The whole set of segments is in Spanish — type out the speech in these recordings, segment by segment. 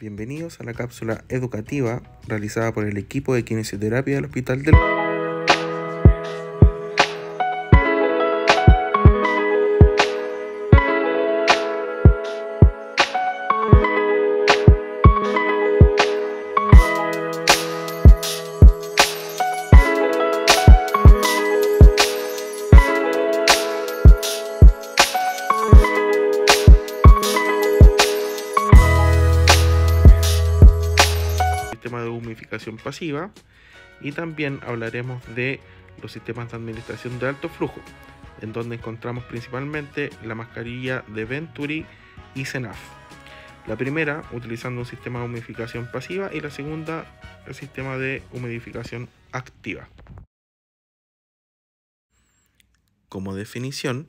Bienvenidos a la cápsula educativa realizada por el equipo de quinesioterapia del Hospital del... pasiva y también hablaremos de los sistemas de administración de alto flujo, en donde encontramos principalmente la mascarilla de Venturi y Senaf. La primera utilizando un sistema de humidificación pasiva y la segunda el sistema de humidificación activa. Como definición,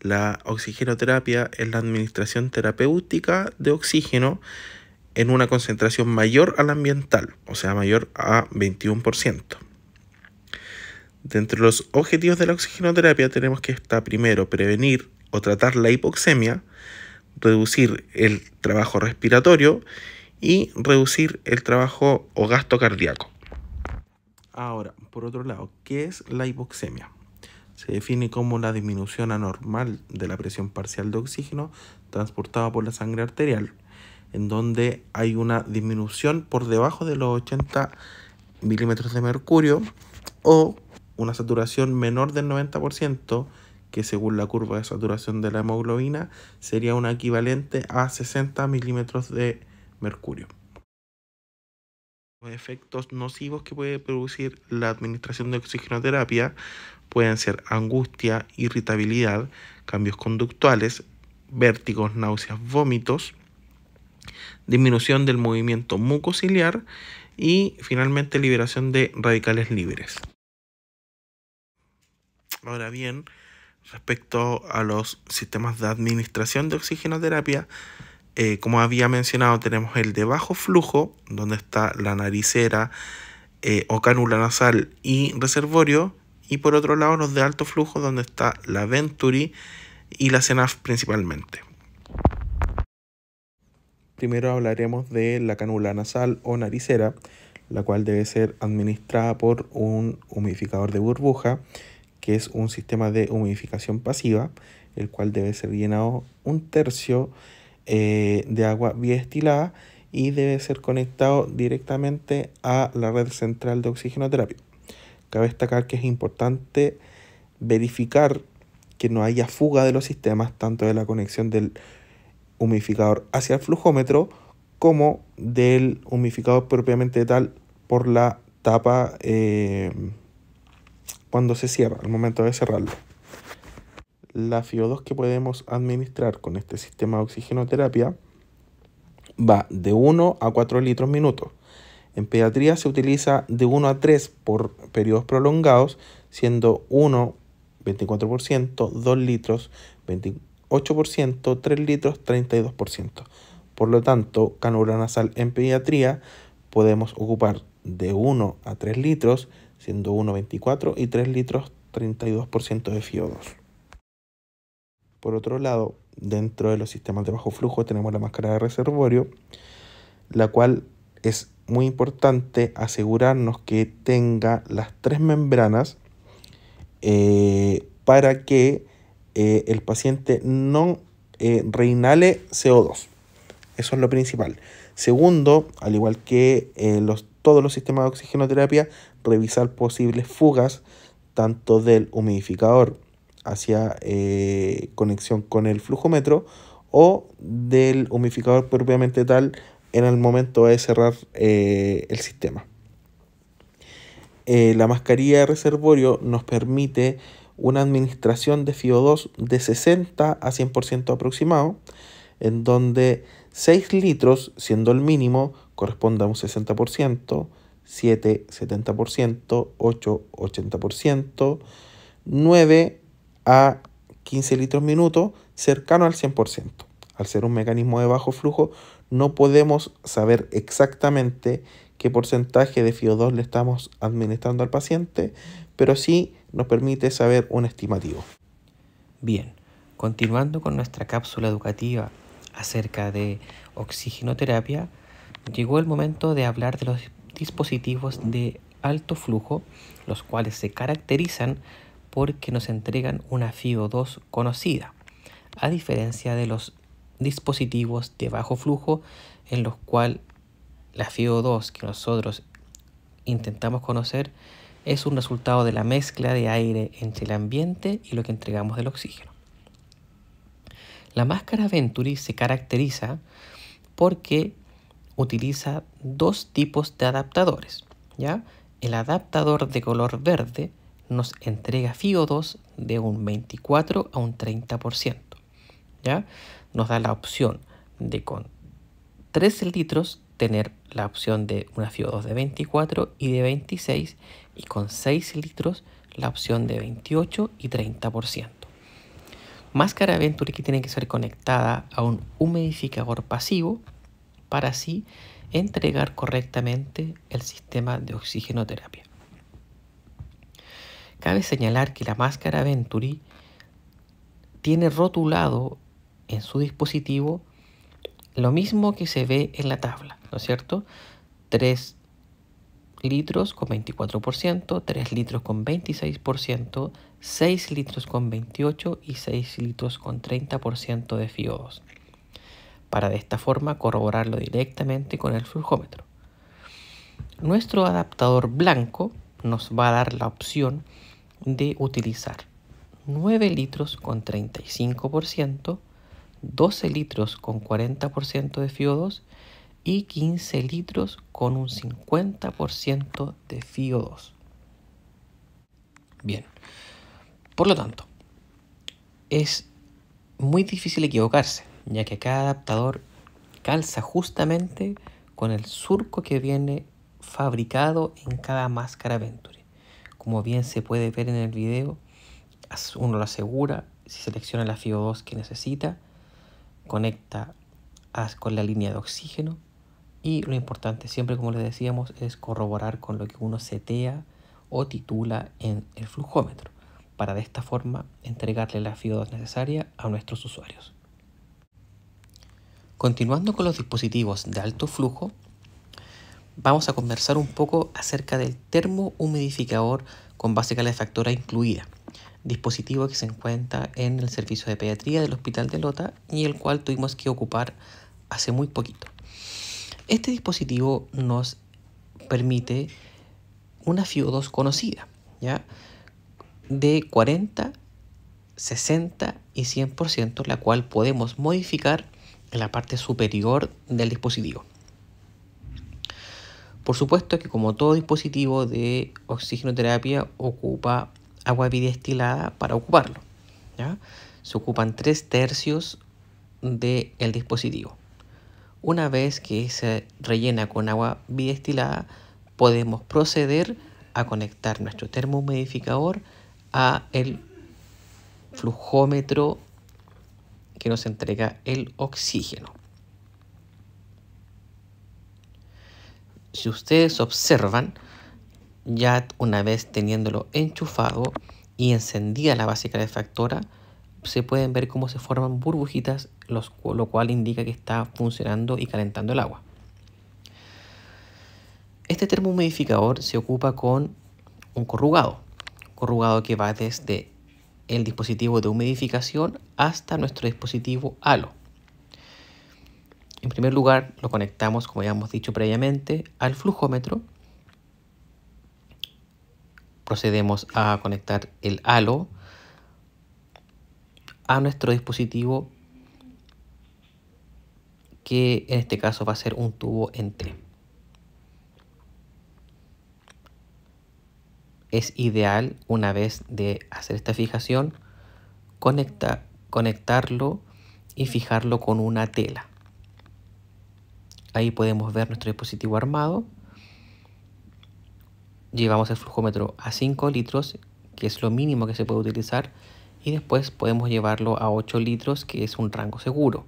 la oxigenoterapia es la administración terapéutica de oxígeno en una concentración mayor a la ambiental, o sea, mayor a 21%. De los objetivos de la oxigenoterapia tenemos que estar primero prevenir o tratar la hipoxemia, reducir el trabajo respiratorio y reducir el trabajo o gasto cardíaco. Ahora, por otro lado, ¿qué es la hipoxemia? Se define como la disminución anormal de la presión parcial de oxígeno transportada por la sangre arterial en donde hay una disminución por debajo de los 80 milímetros de mercurio o una saturación menor del 90%, que según la curva de saturación de la hemoglobina sería una equivalente a 60 milímetros de mercurio. Los efectos nocivos que puede producir la administración de oxigenoterapia pueden ser angustia, irritabilidad, cambios conductuales, vértigos, náuseas, vómitos, disminución del movimiento mucociliar y finalmente liberación de radicales libres. Ahora bien, respecto a los sistemas de administración de oxigenoterapia, terapia, eh, como había mencionado, tenemos el de bajo flujo, donde está la naricera eh, o cánula nasal y reservorio, y por otro lado los de alto flujo, donde está la venturi y la CENAF principalmente primero hablaremos de la cánula nasal o naricera, la cual debe ser administrada por un humidificador de burbuja, que es un sistema de humidificación pasiva, el cual debe ser llenado un tercio eh, de agua biestilada y debe ser conectado directamente a la red central de oxigenoterapia. Cabe destacar que es importante verificar que no haya fuga de los sistemas, tanto de la conexión del Humificador hacia el flujómetro como del humificador propiamente tal por la tapa eh, cuando se cierra, al momento de cerrarlo. La FIO2 que podemos administrar con este sistema de oxigenoterapia va de 1 a 4 litros minuto. En pediatría se utiliza de 1 a 3 por periodos prolongados, siendo 1 24%, 2 litros 24 8%, 3 litros 32%. Por lo tanto, cánula nasal en pediatría podemos ocupar de 1 a 3 litros, siendo 1,24 y 3 litros 32% de FIO2. Por otro lado, dentro de los sistemas de bajo flujo tenemos la máscara de reservorio, la cual es muy importante asegurarnos que tenga las tres membranas eh, para que eh, el paciente no eh, reinale CO2. Eso es lo principal. Segundo, al igual que eh, los, todos los sistemas de oxigenoterapia, revisar posibles fugas tanto del humidificador hacia conexión con el flujómetro o del humidificador propiamente tal en el momento de cerrar el sistema. la mascarilla de reservorio nos permite una administración de FIO2 de 60 a 100% aproximado, en donde 6 litros, siendo el mínimo, corresponde a un 60%, 7, 70%, 8, 80%, 9 a 15 litros minuto, cercano al 100%. Al ser un mecanismo de bajo flujo, no podemos saber exactamente qué porcentaje de FIO2 le estamos administrando al paciente, pero sí nos permite saber un estimativo. Bien, continuando con nuestra cápsula educativa acerca de oxigenoterapia, llegó el momento de hablar de los dispositivos de alto flujo, los cuales se caracterizan porque nos entregan una FIO2 conocida, a diferencia de los dispositivos de bajo flujo en los cuales la FIO2 que nosotros intentamos conocer es un resultado de la mezcla de aire entre el ambiente y lo que entregamos del oxígeno. La máscara Venturi se caracteriza porque utiliza dos tipos de adaptadores. ¿ya? El adaptador de color verde nos entrega FIO2 de un 24 a un 30%. ¿ya? Nos da la opción de con 13 litros tener la opción de una FIO2 de 24 y de 26 y con 6 litros la opción de 28 y 30%. Máscara Venturi que tiene que ser conectada a un humidificador pasivo para así entregar correctamente el sistema de oxigenoterapia. Cabe señalar que la máscara Venturi tiene rotulado en su dispositivo lo mismo que se ve en la tabla, ¿no es cierto? 3 litros con 24%, 3 litros con 26%, 6 litros con 28% y 6 litros con 30% de FiO2, para de esta forma corroborarlo directamente con el flujómetro. Nuestro adaptador blanco nos va a dar la opción de utilizar 9 litros con 35%, 12 litros con 40% de FiO2 y 15 litros con un 50% de FIO2. Bien, por lo tanto, es muy difícil equivocarse, ya que cada adaptador calza justamente con el surco que viene fabricado en cada máscara Venturi. Como bien se puede ver en el video, uno lo asegura, si selecciona la FIO2 que necesita, conecta con la línea de oxígeno y lo importante, siempre como les decíamos, es corroborar con lo que uno setea o titula en el flujómetro, para de esta forma entregarle la fiabilidad necesaria a nuestros usuarios. Continuando con los dispositivos de alto flujo, vamos a conversar un poco acerca del termohumidificador con base calefactora incluida, dispositivo que se encuentra en el servicio de pediatría del Hospital de Lota y el cual tuvimos que ocupar hace muy poquito. Este dispositivo nos permite una FIO2 conocida, ¿ya? De 40, 60 y 100%, la cual podemos modificar en la parte superior del dispositivo. Por supuesto que como todo dispositivo de oxigenoterapia ocupa agua bidestilada para ocuparlo. Se ocupan tres tercios del dispositivo. Una vez que se rellena con agua bidestilada, podemos proceder a conectar nuestro termohumidificador a el flujómetro que nos entrega el oxígeno. Si ustedes observan, ya una vez teniéndolo enchufado y encendida la base calefactora, se pueden ver cómo se forman burbujitas lo cual indica que está funcionando y calentando el agua. Este termohumidificador se ocupa con un corrugado, corrugado que va desde el dispositivo de humidificación hasta nuestro dispositivo halo. En primer lugar, lo conectamos, como ya hemos dicho previamente, al flujómetro. Procedemos a conectar el halo a nuestro dispositivo que en este caso va a ser un tubo en T. Es ideal, una vez de hacer esta fijación, conectarlo y fijarlo con una tela. Ahí podemos ver nuestro dispositivo armado. Llevamos el flujómetro a 5 litros, que es lo mínimo que se puede utilizar, y después podemos llevarlo a 8 litros, que es un rango seguro.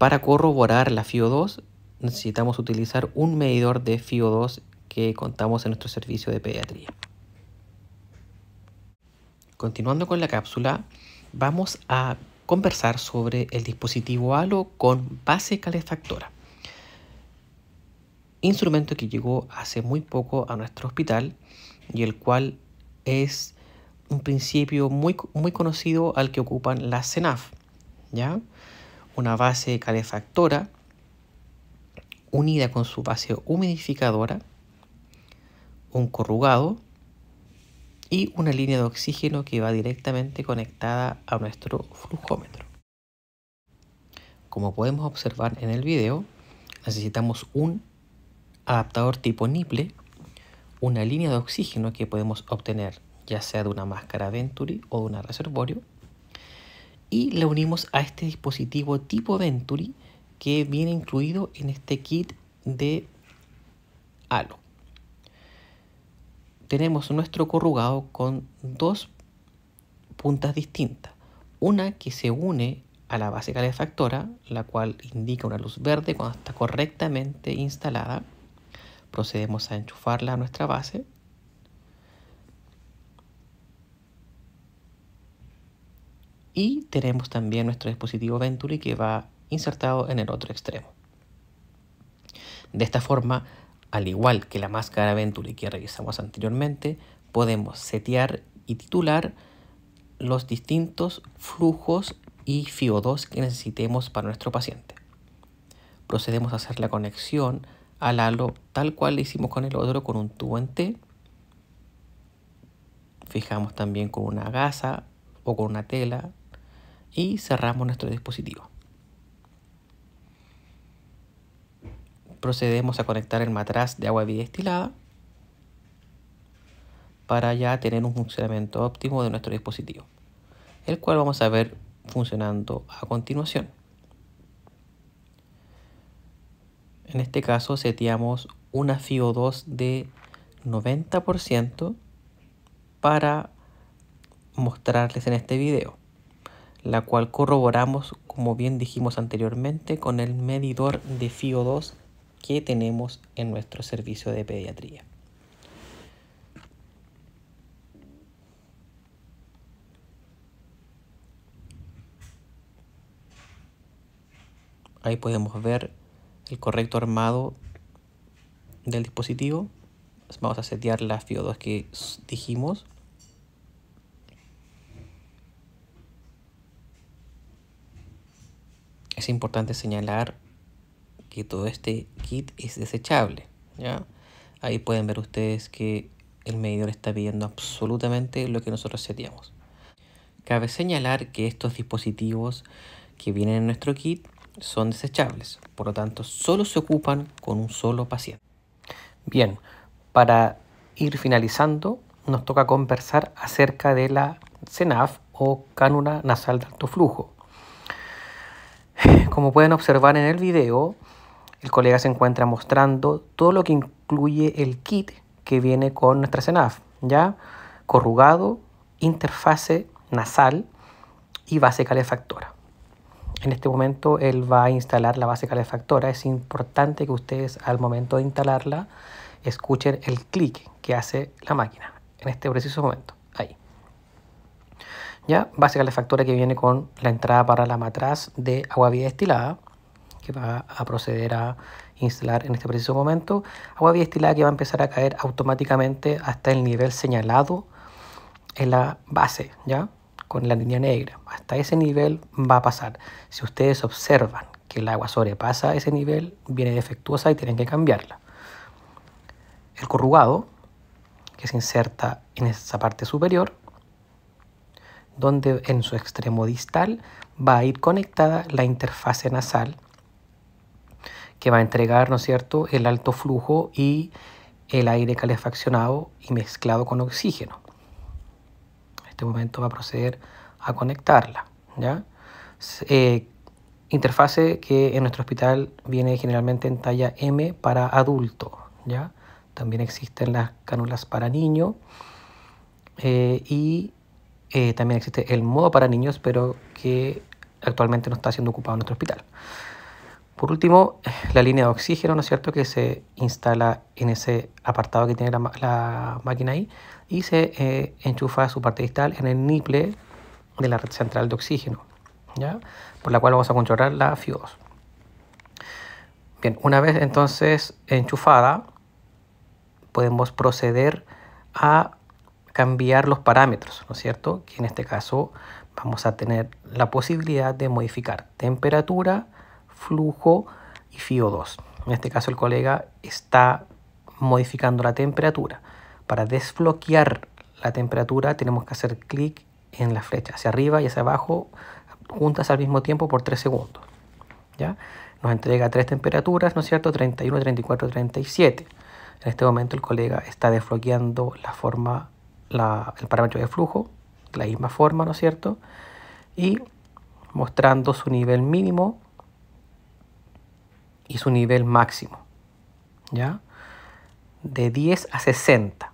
Para corroborar la FIO2 necesitamos utilizar un medidor de FIO2 que contamos en nuestro servicio de pediatría. Continuando con la cápsula, vamos a conversar sobre el dispositivo ALO con base calefactora. Instrumento que llegó hace muy poco a nuestro hospital y el cual es un principio muy, muy conocido al que ocupan las CENAF. ¿ya? una base calefactora unida con su base humidificadora, un corrugado y una línea de oxígeno que va directamente conectada a nuestro flujómetro. Como podemos observar en el video, necesitamos un adaptador tipo niple, una línea de oxígeno que podemos obtener ya sea de una máscara Venturi o de un reservorio, y la unimos a este dispositivo tipo Venturi que viene incluido en este kit de Halo. Tenemos nuestro corrugado con dos puntas distintas. Una que se une a la base calefactora, la cual indica una luz verde cuando está correctamente instalada. Procedemos a enchufarla a nuestra base y tenemos también nuestro dispositivo Venturi que va insertado en el otro extremo. De esta forma, al igual que la máscara Venturi que revisamos anteriormente, podemos setear y titular los distintos flujos y FIO2 que necesitemos para nuestro paciente. Procedemos a hacer la conexión al halo tal cual lo hicimos con el otro con un tubo en T. Fijamos también con una gasa o con una tela y cerramos nuestro dispositivo. Procedemos a conectar el matraz de agua bi-destilada para ya tener un funcionamiento óptimo de nuestro dispositivo, el cual vamos a ver funcionando a continuación. En este caso seteamos una FIO2 de 90% para mostrarles en este video la cual corroboramos, como bien dijimos anteriormente, con el medidor de FIO2 que tenemos en nuestro servicio de pediatría. Ahí podemos ver el correcto armado del dispositivo. Vamos a setear la FIO2 que dijimos. es importante señalar que todo este kit es desechable. ¿ya? Ahí pueden ver ustedes que el medidor está pidiendo absolutamente lo que nosotros seríamos Cabe señalar que estos dispositivos que vienen en nuestro kit son desechables, por lo tanto solo se ocupan con un solo paciente. Bien, para ir finalizando, nos toca conversar acerca de la CENAF o cánula nasal de alto flujo. Como pueden observar en el video, el colega se encuentra mostrando todo lo que incluye el kit que viene con nuestra Senaf. ¿ya? Corrugado, interfase nasal y base calefactora. En este momento él va a instalar la base calefactora. Es importante que ustedes al momento de instalarla escuchen el clic que hace la máquina en este preciso momento. ¿ya? Básica la factura que viene con la entrada para la matraz de agua vía destilada, que va a proceder a instalar en este preciso momento. Agua vía destilada que va a empezar a caer automáticamente hasta el nivel señalado en la base, ¿ya? Con la línea negra. Hasta ese nivel va a pasar. Si ustedes observan que el agua sobrepasa ese nivel, viene defectuosa y tienen que cambiarla. El corrugado, que se inserta en esa parte superior, donde en su extremo distal va a ir conectada la interfase nasal que va a entregar, ¿no es cierto?, el alto flujo y el aire calefaccionado y mezclado con oxígeno. En este momento va a proceder a conectarla. ¿ya? Eh, interfase que en nuestro hospital viene generalmente en talla M para adulto. ¿ya? También existen las cánulas para niño eh, y eh, también existe el modo para niños, pero que actualmente no está siendo ocupado en nuestro hospital. Por último, la línea de oxígeno, ¿no es cierto?, que se instala en ese apartado que tiene la, máquina ahí y se eh, enchufa su parte distal en el niple de la red central de oxígeno, ¿ya? Por la cual vamos a controlar la FIO2. Bien, una vez entonces enchufada, podemos proceder a cambiar los parámetros, ¿no es cierto? Que en este caso vamos a tener la posibilidad de modificar temperatura, flujo y FIO2. En este caso el colega está modificando la temperatura. Para desbloquear la temperatura tenemos que hacer clic en la flecha hacia arriba y hacia abajo juntas al mismo tiempo por 3 segundos. ¿ya? Nos entrega tres temperaturas, ¿no es cierto? 31, 34, 37. En este momento el colega está desbloqueando la forma el parámetro de flujo, de la misma forma, ¿no es cierto? Y mostrando su nivel mínimo y su nivel máximo, ¿ya? De 10 a 60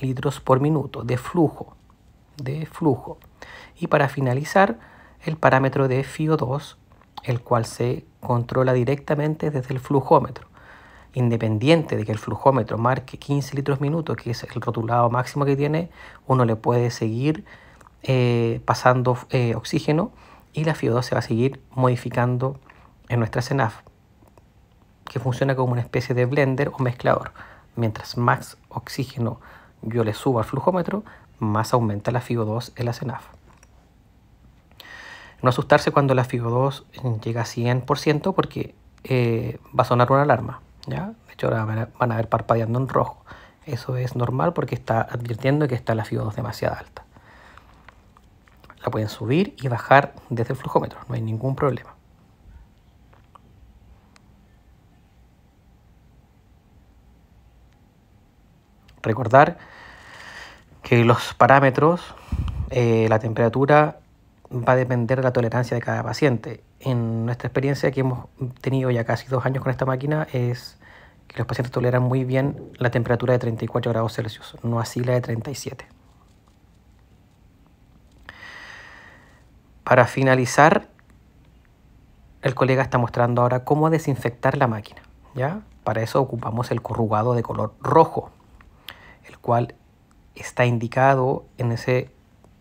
litros por minuto de flujo, de flujo. Y para finalizar, el parámetro de FIO2, el cual se controla directamente desde el flujómetro independiente de que el flujómetro marque 15 litros minuto, que es el rotulado máximo que tiene, uno le puede seguir eh, pasando eh, oxígeno y la FIO2 se va a seguir modificando en nuestra CENAF, que funciona como una especie de blender o mezclador. Mientras más oxígeno yo le subo al flujómetro, más aumenta la FIO2 en la CENAF. No asustarse cuando la FIO2 llega a 100% porque eh, va a sonar una alarma. ¿ya? De hecho, ahora van a ver parpadeando en rojo. Eso es normal porque está advirtiendo que está la FIO2 demasiado alta. La pueden subir y bajar desde el flujómetro, no hay ningún problema. Recordar que los parámetros, eh, la temperatura, va a depender de la tolerancia de cada paciente en nuestra experiencia que hemos tenido ya casi dos años con esta máquina es que los pacientes toleran muy bien la temperatura de 34 grados Celsius, no así la de 37. Para finalizar, el colega está mostrando ahora cómo desinfectar la máquina. ¿ya? Para eso ocupamos el corrugado de color rojo, el cual está indicado en ese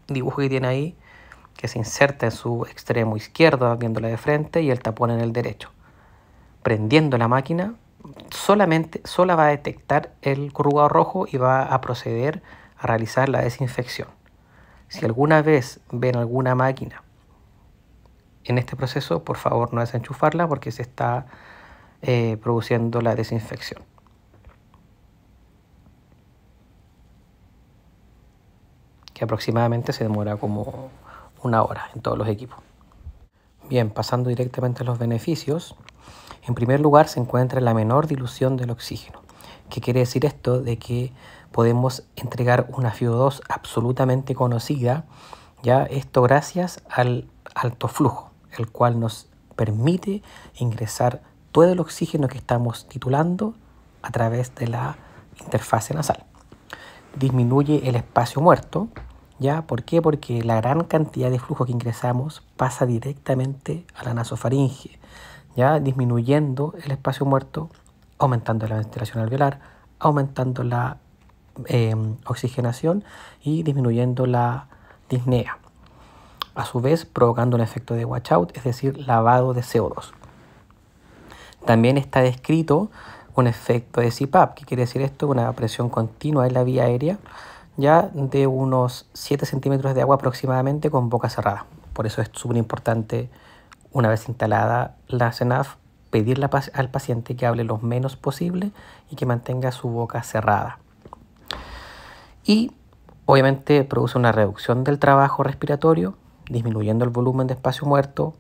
dibujo que tiene ahí que se inserta en su extremo izquierdo viéndola de frente y el tapón en el derecho. Prendiendo la máquina, solamente sola va a detectar el corrugado rojo y va a proceder a realizar la desinfección. Si alguna vez ven alguna máquina en este proceso, por favor no desenchufarla porque se está eh, produciendo la desinfección. Que aproximadamente se demora como una hora en todos los equipos. Bien, pasando directamente a los beneficios, en primer lugar se encuentra la menor dilución del oxígeno. ¿Qué quiere decir esto? De que podemos entregar una FiO2 absolutamente conocida, ya esto gracias al alto flujo, el cual nos permite ingresar todo el oxígeno que estamos titulando a través de la interfase nasal. Disminuye el espacio muerto, ¿Ya? ¿Por qué? Porque la gran cantidad de flujo que ingresamos pasa directamente a la nasofaringe, ¿ya? disminuyendo el espacio muerto, aumentando la ventilación alveolar, aumentando la em, oxigenación y disminuyendo la disnea. A su vez, provocando un efecto de watch out, es decir, lavado de CO2. También está descrito un efecto de CPAP. ¿Qué quiere decir esto? Una presión continua en la vía aérea ya de unos 7 centímetros de agua aproximadamente con boca cerrada. Por eso es súper importante, una vez instalada la CENAF, pedirle al paciente que hable lo menos posible y que mantenga su boca cerrada. Y obviamente produce una reducción del trabajo respiratorio, disminuyendo el volumen de espacio muerto,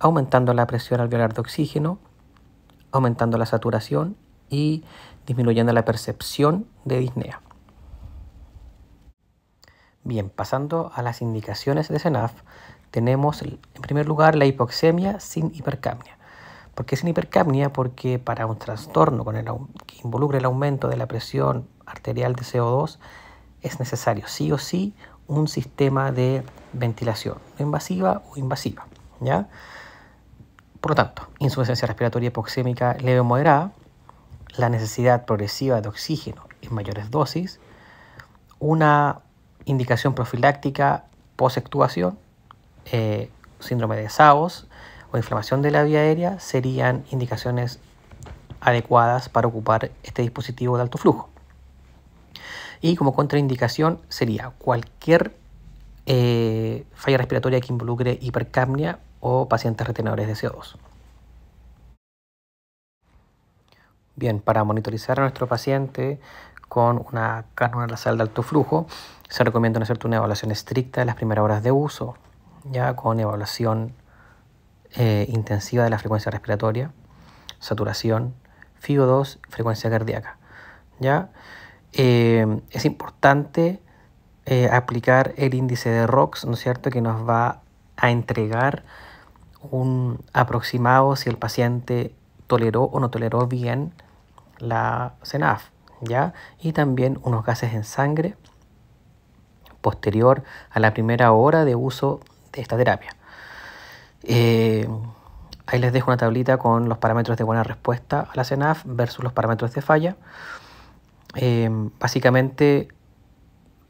aumentando la presión alveolar de oxígeno, aumentando la saturación y disminuyendo la percepción de disnea. Bien, pasando a las indicaciones de SENAF, tenemos en primer lugar la hipoxemia sin hipercapnia. ¿Por qué sin hipercapnia? Porque para un trastorno con el, que involucre el aumento de la presión arterial de CO2 es necesario sí o sí un sistema de ventilación invasiva o invasiva. ¿ya? Por lo tanto, insuficiencia respiratoria hipoxémica leve o moderada, la necesidad progresiva de oxígeno en mayores dosis, una indicación profiláctica posectuación, eh, síndrome de SAOS o inflamación de la vía aérea serían indicaciones adecuadas para ocupar este dispositivo de alto flujo. Y como contraindicación sería cualquier eh, falla respiratoria que involucre hipercapnia o pacientes retenedores de CO2. Bien, para monitorizar a nuestro paciente con una cánula nasal de alto flujo, se recomienda una, una evaluación estricta de las primeras horas de uso, ya con evaluación eh, intensiva de la frecuencia respiratoria, saturación, FIO2, frecuencia cardíaca. ¿ya? Eh, es importante eh, aplicar el índice de ROX, ¿no es cierto?, que nos va a entregar un aproximado si el paciente toleró o no toleró bien la CENAF. Y también unos gases en sangre posterior a la primera hora de uso de esta terapia. Eh, ahí les dejo una tablita con los parámetros de buena respuesta a la CENAF versus los parámetros de falla. Eh, básicamente,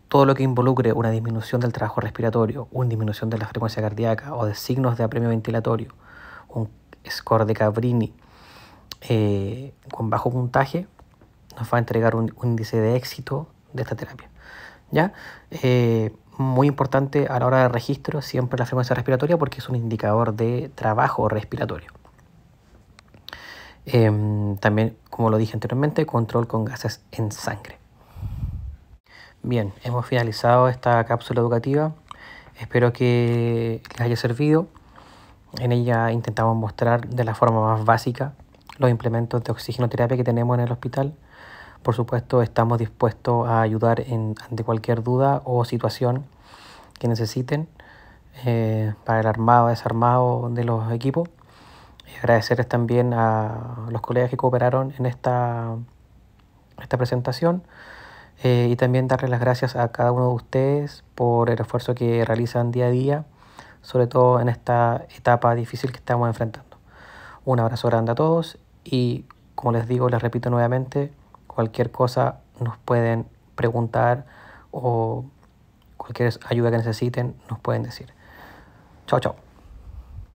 todo lo que involucre una disminución del trabajo respiratorio, una disminución de la frecuencia cardíaca o de signos de apremio ventilatorio, un score de Cabrini eh, con bajo puntaje, nos va a entregar un, índice de éxito de esta terapia. ¿ya? Eh, muy importante a la hora de registro siempre la frecuencia respiratoria porque es un indicador de trabajo respiratorio. Em, también, como lo dije anteriormente, control con gases en sangre. Bien, hemos finalizado esta cápsula educativa. Espero que les haya servido. En ella intentamos mostrar de la forma más básica los implementos de oxigenoterapia que tenemos en el hospital. Por supuesto, estamos dispuestos a ayudar en, ante cualquier duda o situación que necesiten eh, para el armado o desarmado de los equipos. Y agradecerles también a los colegas que cooperaron en esta, esta presentación eh, y también darles las gracias a cada uno de ustedes por el esfuerzo que realizan día a día, sobre todo en esta etapa difícil que estamos enfrentando. Un abrazo grande a todos y como les digo, les repito nuevamente, cualquier cosa nos pueden preguntar o cualquier ayuda que necesiten nos pueden decir. Chao, chao.